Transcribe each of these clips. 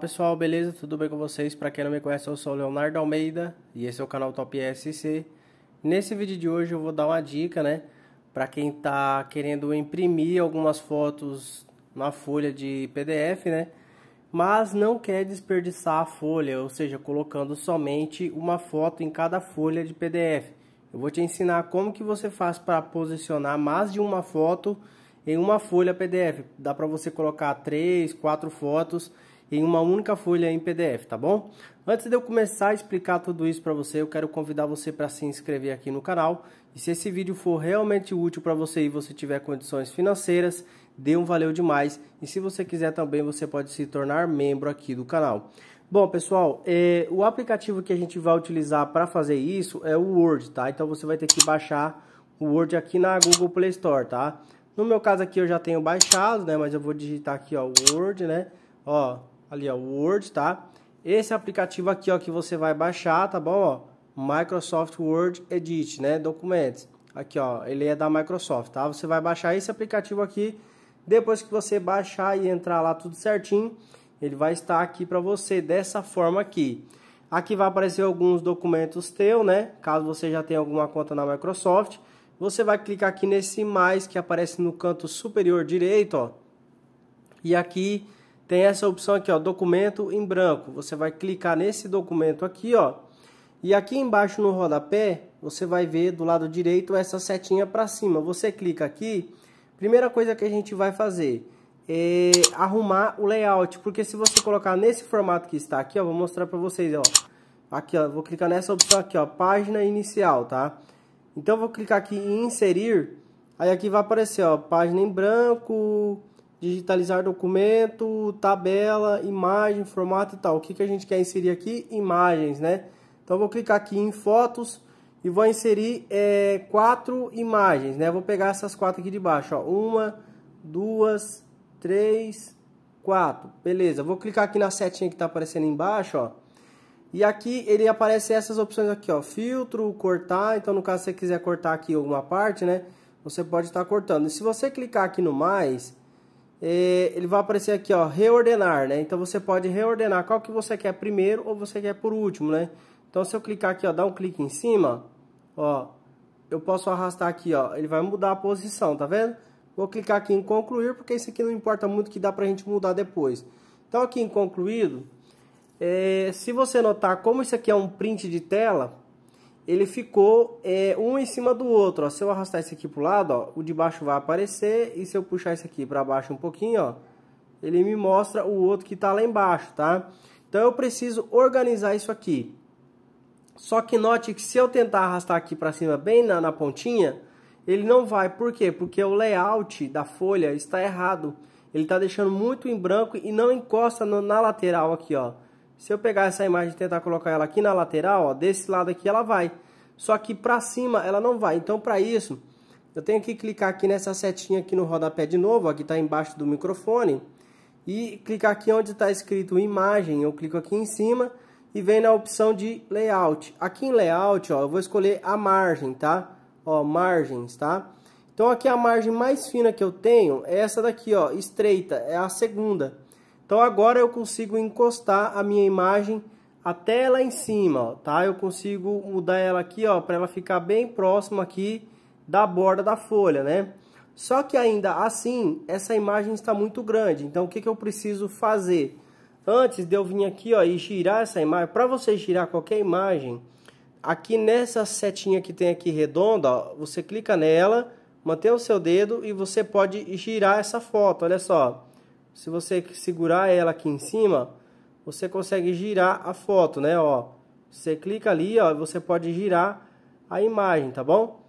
pessoal, beleza? Tudo bem com vocês? Para quem não me conhece, eu sou Leonardo Almeida e esse é o canal Top SC. Nesse vídeo de hoje eu vou dar uma dica, né, para quem tá querendo imprimir algumas fotos na folha de PDF, né? Mas não quer desperdiçar a folha, ou seja, colocando somente uma foto em cada folha de PDF. Eu vou te ensinar como que você faz para posicionar mais de uma foto em uma folha PDF. Dá para você colocar três, quatro fotos em uma única folha em PDF, tá bom? Antes de eu começar a explicar tudo isso para você, eu quero convidar você para se inscrever aqui no canal. E se esse vídeo for realmente útil para você e você tiver condições financeiras, dê um valeu demais. E se você quiser também, você pode se tornar membro aqui do canal. Bom, pessoal, é, o aplicativo que a gente vai utilizar para fazer isso é o Word, tá? Então você vai ter que baixar o Word aqui na Google Play Store, tá? No meu caso aqui eu já tenho baixado, né? Mas eu vou digitar aqui, ó, Word, né? Ó, ali ó, o Word, tá? Esse aplicativo aqui, ó, que você vai baixar, tá bom? Ó, Microsoft Word Edit, né? Documentos. Aqui, ó, ele é da Microsoft, tá? Você vai baixar esse aplicativo aqui. Depois que você baixar e entrar lá tudo certinho, ele vai estar aqui para você dessa forma aqui. Aqui vai aparecer alguns documentos teu, né? Caso você já tenha alguma conta na Microsoft, você vai clicar aqui nesse mais que aparece no canto superior direito, ó. E aqui tem essa opção aqui, ó, documento em branco. Você vai clicar nesse documento aqui, ó. E aqui embaixo no rodapé, você vai ver do lado direito essa setinha para cima. Você clica aqui, primeira coisa que a gente vai fazer é arrumar o layout, porque se você colocar nesse formato que está aqui, ó, vou mostrar para vocês, ó. Aqui, ó, vou clicar nessa opção aqui, ó, página inicial, tá? Então vou clicar aqui em inserir, aí aqui vai aparecer, ó, página em branco, digitalizar documento, tabela, imagem, formato e tal. O que, que a gente quer inserir aqui? Imagens, né? Então vou clicar aqui em fotos e vou inserir é, quatro imagens, né? Vou pegar essas quatro aqui de baixo, ó. Uma, duas, três, quatro. Beleza, vou clicar aqui na setinha que está aparecendo embaixo, ó. E aqui ele aparece essas opções aqui, ó. Filtro, cortar. Então no caso você quiser cortar aqui alguma parte, né? Você pode estar tá cortando. E se você clicar aqui no mais ele vai aparecer aqui, ó, reordenar, né? Então você pode reordenar qual que você quer primeiro ou você quer por último, né? Então se eu clicar aqui, ó, dar um clique em cima, ó, eu posso arrastar aqui, ó, ele vai mudar a posição, tá vendo? Vou clicar aqui em concluir, porque isso aqui não importa muito que dá pra gente mudar depois. Então aqui em concluído, é, se você notar como isso aqui é um print de tela, ele ficou é, um em cima do outro. Ó. Se eu arrastar esse aqui para o lado, ó, o de baixo vai aparecer. E se eu puxar esse aqui para baixo um pouquinho, ó, ele me mostra o outro que está lá embaixo, tá? Então eu preciso organizar isso aqui. Só que note que se eu tentar arrastar aqui para cima bem na, na pontinha, ele não vai. Por quê? Porque o layout da folha está errado. Ele está deixando muito em branco e não encosta no, na lateral aqui, ó. Se eu pegar essa imagem e tentar colocar ela aqui na lateral, ó, desse lado aqui ela vai. Só que para cima ela não vai. Então para isso, eu tenho que clicar aqui nessa setinha aqui no rodapé de novo, ó, que está embaixo do microfone. E clicar aqui onde está escrito imagem, eu clico aqui em cima e vem na opção de layout. Aqui em layout, ó, eu vou escolher a margem, tá? Ó, margens, tá? Então aqui a margem mais fina que eu tenho é essa daqui, ó, estreita, é a segunda. Então agora eu consigo encostar a minha imagem até lá em cima, ó, tá? Eu consigo mudar ela aqui, ó, para ela ficar bem próxima aqui da borda da folha, né? Só que ainda assim, essa imagem está muito grande. Então o que, que eu preciso fazer? Antes de eu vir aqui, ó, e girar essa imagem, para você girar qualquer imagem, aqui nessa setinha que tem aqui redonda, ó, você clica nela, mantém o seu dedo e você pode girar essa foto, olha só se você segurar ela aqui em cima, você consegue girar a foto, né? Ó, você clica ali, ó, você pode girar a imagem, tá bom?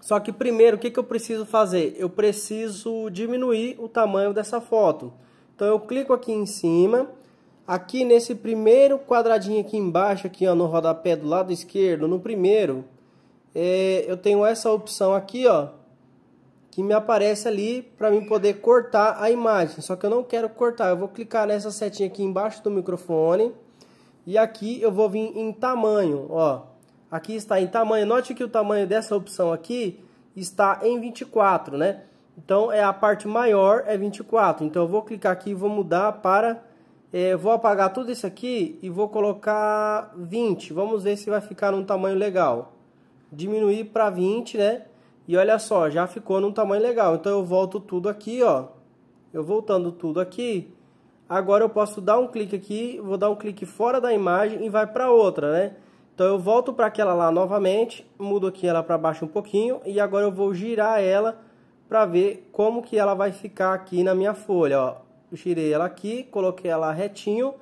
Só que primeiro, o que, que eu preciso fazer? Eu preciso diminuir o tamanho dessa foto. Então eu clico aqui em cima, aqui nesse primeiro quadradinho aqui embaixo, aqui ó, no rodapé do lado esquerdo, no primeiro, é, eu tenho essa opção aqui, ó, que me aparece ali para mim poder cortar a imagem. Só que eu não quero cortar, eu vou clicar nessa setinha aqui embaixo do microfone e aqui eu vou vir em tamanho, ó. Aqui está em tamanho. Note que o tamanho dessa opção aqui está em 24, né? Então é a parte maior é 24. Então eu vou clicar aqui e vou mudar para é, vou apagar tudo isso aqui e vou colocar 20. Vamos ver se vai ficar um tamanho legal. Diminuir para 20, né? E olha só, já ficou num tamanho legal. Então eu volto tudo aqui, ó. Eu voltando tudo aqui, agora eu posso dar um clique aqui, vou dar um clique fora da imagem e vai para outra, né? Então eu volto para aquela lá novamente, mudo aqui ela para baixo um pouquinho e agora eu vou girar ela para ver como que ela vai ficar aqui na minha folha, ó. girei ela aqui, coloquei ela retinho.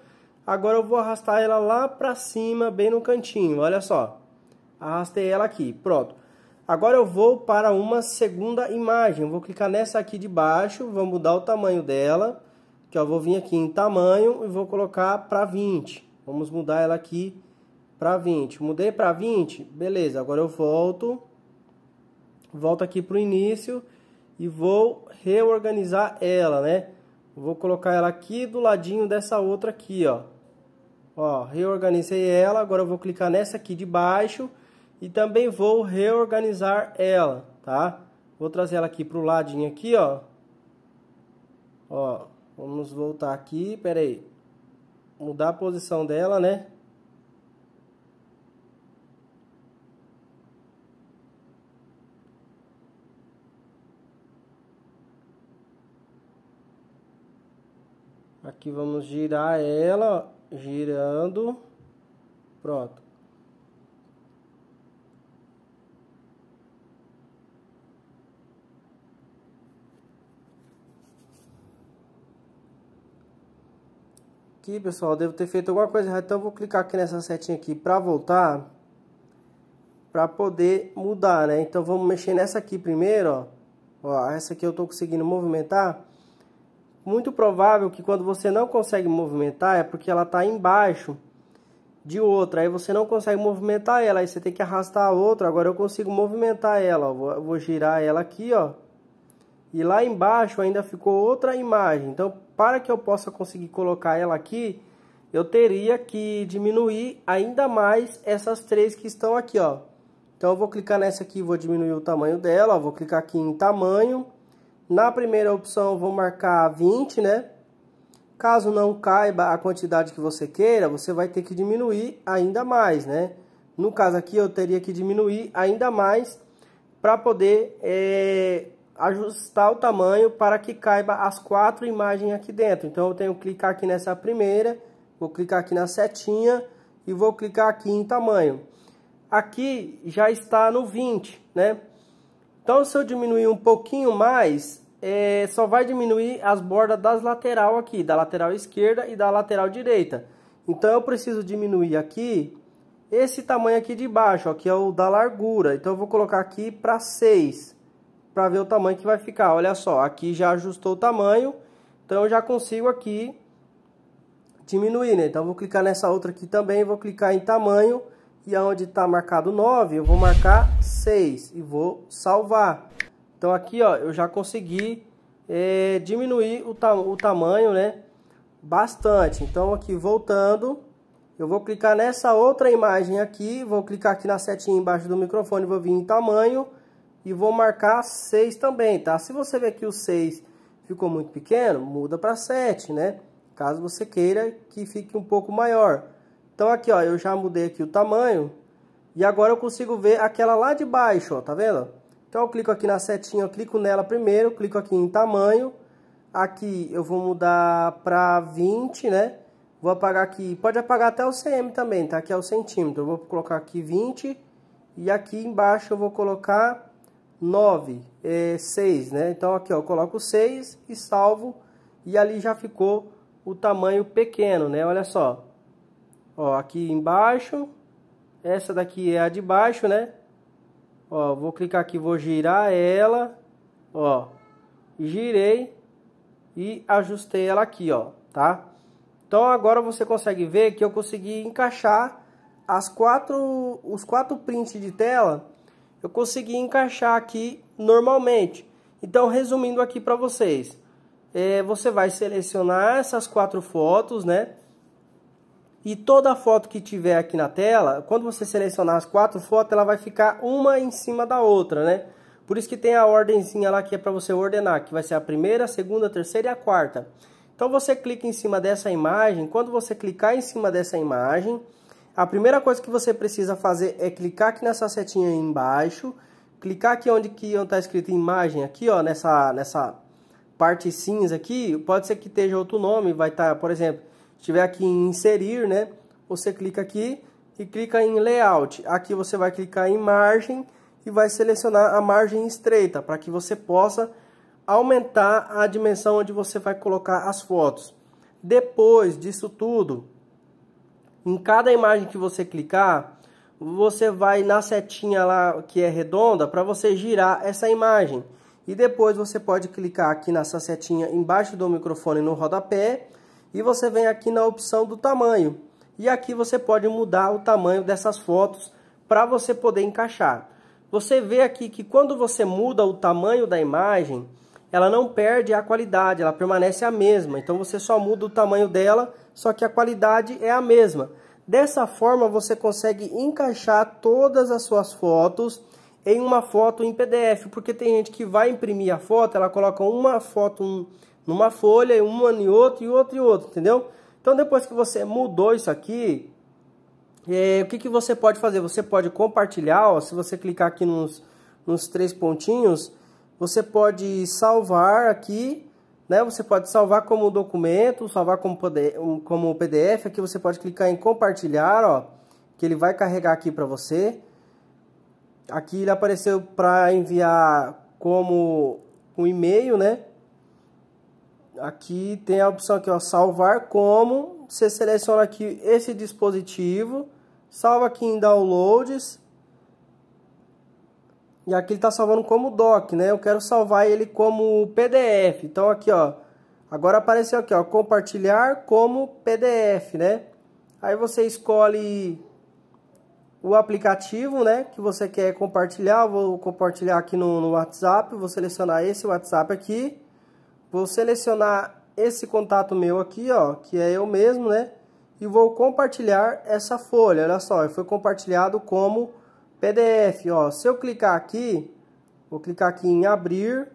Agora eu vou arrastar ela lá para cima, bem no cantinho, olha só. Arrastei ela aqui, pronto. Agora eu vou para uma segunda imagem. Vou clicar nessa aqui de baixo, vou mudar o tamanho dela. Que eu vou vir aqui em tamanho e vou colocar para 20. Vamos mudar ela aqui para 20. Mudei para 20? Beleza, agora eu volto. Volto aqui para o início e vou reorganizar ela, né? Vou colocar ela aqui do ladinho dessa outra aqui, ó. Ó, reorganizei ela. Agora eu vou clicar nessa aqui de baixo e também vou reorganizar ela, tá? Vou trazer ela aqui para o ladinho aqui, ó. Ó, vamos voltar aqui, pera aí, Mudar a posição dela, né? Aqui vamos girar ela, ó, girando. Pronto. aqui, pessoal, devo ter feito alguma coisa errada, então eu vou clicar aqui nessa setinha aqui para voltar, para poder mudar, né? Então vamos mexer nessa aqui primeiro, ó. ó. Essa aqui eu tô conseguindo movimentar. Muito provável que quando você não consegue movimentar é porque ela tá embaixo de outra, aí você não consegue movimentar ela, aí você tem que arrastar a outra. Agora eu consigo movimentar ela, ó. Vou, vou girar ela aqui, ó e lá embaixo ainda ficou outra imagem. Então, para que eu possa conseguir colocar ela aqui, eu teria que diminuir ainda mais essas três que estão aqui, ó. Então, eu vou clicar nessa aqui, vou diminuir o tamanho dela, ó. vou clicar aqui em tamanho. Na primeira opção, vou marcar 20, né? Caso não caiba a quantidade que você queira, você vai ter que diminuir ainda mais, né? No caso aqui, eu teria que diminuir ainda mais para poder é, ajustar o tamanho para que caiba as quatro imagens aqui dentro. Então eu tenho que clicar aqui nessa primeira, vou clicar aqui na setinha e vou clicar aqui em tamanho. Aqui já está no 20, né? Então se eu diminuir um pouquinho mais, é, só vai diminuir as bordas das lateral aqui, da lateral esquerda e da lateral direita. Então eu preciso diminuir aqui esse tamanho aqui de baixo, ó, que é o da largura. Então eu vou colocar aqui para 6 para ver o tamanho que vai ficar. Olha só, aqui já ajustou o tamanho, então eu já consigo aqui diminuir, né? Então vou clicar nessa outra aqui também, vou clicar em tamanho e aonde está marcado 9, eu vou marcar 6 e vou salvar. Então aqui, ó, eu já consegui é, diminuir o, ta o tamanho, né? Bastante. Então aqui voltando, eu vou clicar nessa outra imagem aqui, vou clicar aqui na setinha embaixo do microfone, vou vir em tamanho e vou marcar 6 também, tá? Se você ver que o 6 ficou muito pequeno, muda para 7, né? Caso você queira que fique um pouco maior. Então aqui, ó, eu já mudei aqui o tamanho e agora eu consigo ver aquela lá de baixo, ó, tá vendo? Então eu clico aqui na setinha, eu clico nela primeiro, clico aqui em tamanho. Aqui eu vou mudar para 20, né? Vou apagar aqui, pode apagar até o cm também, tá? Aqui é o centímetro. Eu vou colocar aqui 20 e aqui embaixo eu vou colocar 9, é, 6, né? Então aqui ó, eu coloco 6 e salvo e ali já ficou o tamanho pequeno, né? Olha só, ó, aqui embaixo, essa daqui é a de baixo, né? Ó, vou clicar aqui, vou girar ela, ó, girei e ajustei ela aqui, ó, tá? Então agora você consegue ver que eu consegui encaixar as quatro, os quatro prints de tela eu consegui encaixar aqui normalmente. Então, resumindo aqui para vocês, é, você vai selecionar essas quatro fotos, né? E toda foto que tiver aqui na tela, quando você selecionar as quatro fotos, ela vai ficar uma em cima da outra, né? Por isso que tem a ordenzinha lá que é para você ordenar, que vai ser a primeira, a segunda, a terceira e a quarta. Então você clica em cima dessa imagem, quando você clicar em cima dessa imagem, a primeira coisa que você precisa fazer é clicar aqui nessa setinha embaixo, clicar aqui onde que está escrito imagem, aqui ó, nessa, nessa parte cinza aqui, pode ser que esteja outro nome, vai estar, tá, por exemplo, se tiver aqui em inserir, né, você clica aqui e clica em layout, aqui você vai clicar em margem e vai selecionar a margem estreita, para que você possa aumentar a dimensão onde você vai colocar as fotos. Depois disso tudo, em cada imagem que você clicar, você vai na setinha lá que é redonda para você girar essa imagem. E depois você pode clicar aqui nessa setinha embaixo do microfone no rodapé e você vem aqui na opção do tamanho. E aqui você pode mudar o tamanho dessas fotos para você poder encaixar. Você vê aqui que quando você muda o tamanho da imagem, ela não perde a qualidade, ela permanece a mesma. Então você só muda o tamanho dela, só que a qualidade é a mesma. Dessa forma você consegue encaixar todas as suas fotos em uma foto em PDF, porque tem gente que vai imprimir a foto, ela coloca uma foto numa folha, uma em outra, e outra e outra, entendeu? Então depois que você mudou isso aqui, é, o que, que você pode fazer? Você pode compartilhar, ó, se você clicar aqui nos, nos três pontinhos, você pode salvar aqui, né? Você pode salvar como documento, salvar como, PDF. Aqui você pode clicar em compartilhar, ó, que ele vai carregar aqui para você. Aqui ele apareceu para enviar como um e-mail, né? Aqui tem a opção aqui, ó, salvar como. Você seleciona aqui esse dispositivo, salva aqui em downloads e aqui ele está salvando como doc, né? Eu quero salvar ele como PDF. Então aqui, ó. Agora apareceu aqui, ó. Compartilhar como PDF, né? Aí você escolhe o aplicativo, né? Que você quer compartilhar. Eu vou compartilhar aqui no, no WhatsApp. Vou selecionar esse WhatsApp aqui. Vou selecionar esse contato meu aqui, ó. Que é eu mesmo, né? E vou compartilhar essa folha. Olha só, foi compartilhado como PDF, ó, se eu clicar aqui, vou clicar aqui em abrir,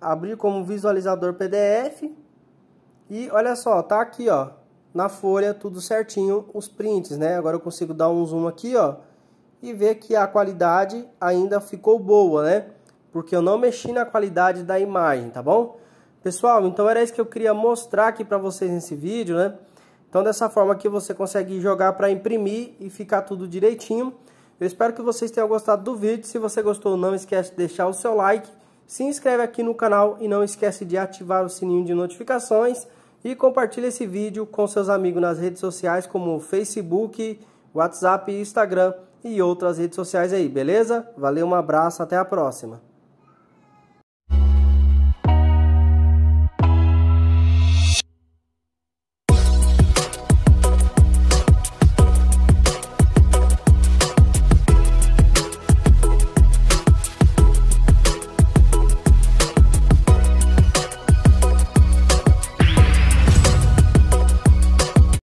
abrir como visualizador PDF e olha só, tá aqui, ó, na folha tudo certinho os prints, né? Agora eu consigo dar um zoom aqui, ó, e ver que a qualidade ainda ficou boa, né? Porque eu não mexi na qualidade da imagem, tá bom? Pessoal, então era isso que eu queria mostrar aqui para vocês nesse vídeo, né? Então dessa forma aqui você consegue jogar para imprimir e ficar tudo direitinho. Eu espero que vocês tenham gostado do vídeo. Se você gostou, não esquece de deixar o seu like. Se inscreve aqui no canal e não esquece de ativar o sininho de notificações. E compartilhe esse vídeo com seus amigos nas redes sociais como Facebook, WhatsApp, Instagram e outras redes sociais aí, beleza? Valeu, um abraço, até a próxima.